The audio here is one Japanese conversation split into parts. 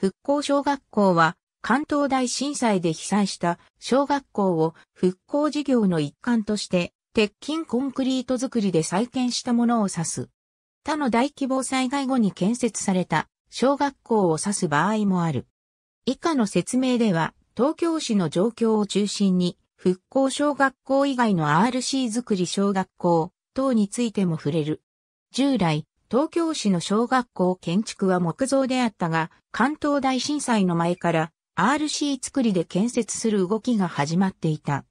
復興小学校は、関東大震災で被災した小学校を復興事業の一環として、鉄筋コンクリート作りで再建したものを指す。他の大規模災害後に建設された小学校を指す場合もある。以下の説明では、東京市の状況を中心に、復興小学校以外の RC 作り小学校等についても触れる。従来、東京市の小学校建築は木造であったが、関東大震災の前から RC 作りで建設する動きが始まっていた。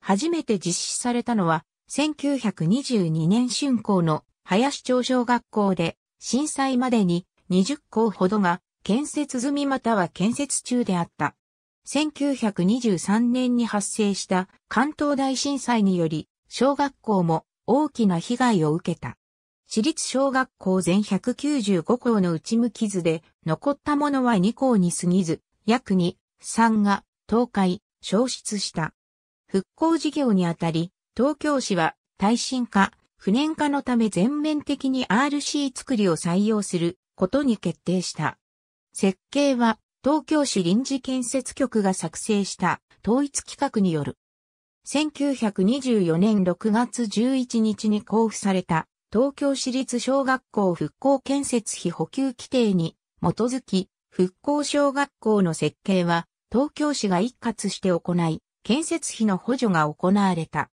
初めて実施されたのは、1922年春校の林町小学校で、震災までに20校ほどが建設済みまたは建設中であった。1923年に発生した関東大震災により、小学校も大きな被害を受けた。私立小学校全195校の内向き図で、残ったものは2校に過ぎず、約2、3が倒壊、消失した。復興事業にあたり、東京市は耐震化、不燃化のため全面的に RC 作りを採用することに決定した。設計は東京市臨時建設局が作成した統一規格による。1924年6月11日に交付された東京市立小学校復興建設費補給規定に基づき、復興小学校の設計は東京市が一括して行い、建設費の補助が行われた。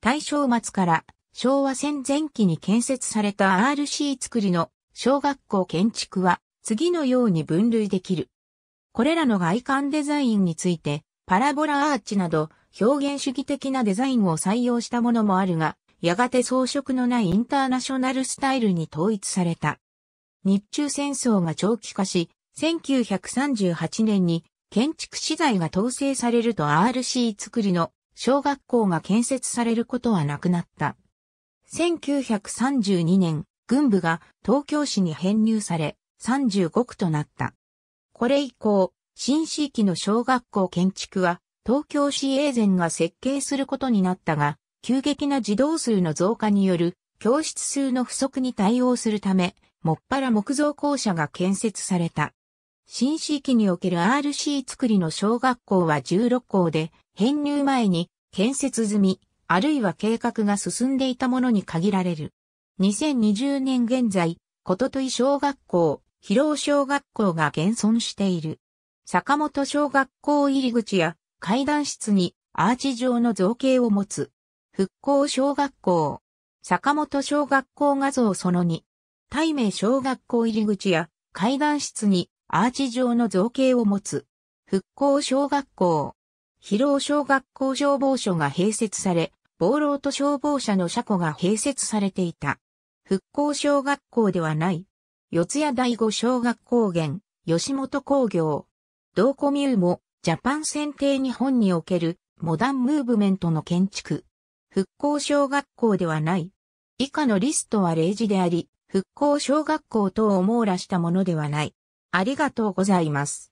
大正末から昭和戦前期に建設された RC 作りの小学校建築は次のように分類できる。これらの外観デザインについて、パラボラアーチなど表現主義的なデザインを採用したものもあるが、やがて装飾のないインターナショナルスタイルに統一された。日中戦争が長期化し、1938年に建築資材が統制されると RC 作りの小学校が建設されることはなくなった。1932年、軍部が東京市に編入され、35区となった。これ以降、新市域の小学校建築は東京市営前が設計することになったが、急激な児童数の増加による教室数の不足に対応するため、もっぱら木造校舎が建設された。新市域における RC 作りの小学校は16校で、編入前に建設済み、あるいは計画が進んでいたものに限られる。2020年現在、こととい小学校、広尾小学校が現存している。坂本小学校入り口や階段室にアーチ状の造形を持つ復興小学校、坂本小学校画像その2、大名小学校入り口や階段室にアーチ状の造形を持つ、復興小学校、広尾小学校消防署が併設され、暴老と消防車の車庫が併設されていた。復興小学校ではない。四谷第五小学校現、吉本工業。同コミューも、ジャパン選定日本における、モダンムーブメントの建築。復興小学校ではない。以下のリストは例示であり、復興小学校等を網羅したものではない。ありがとうございます。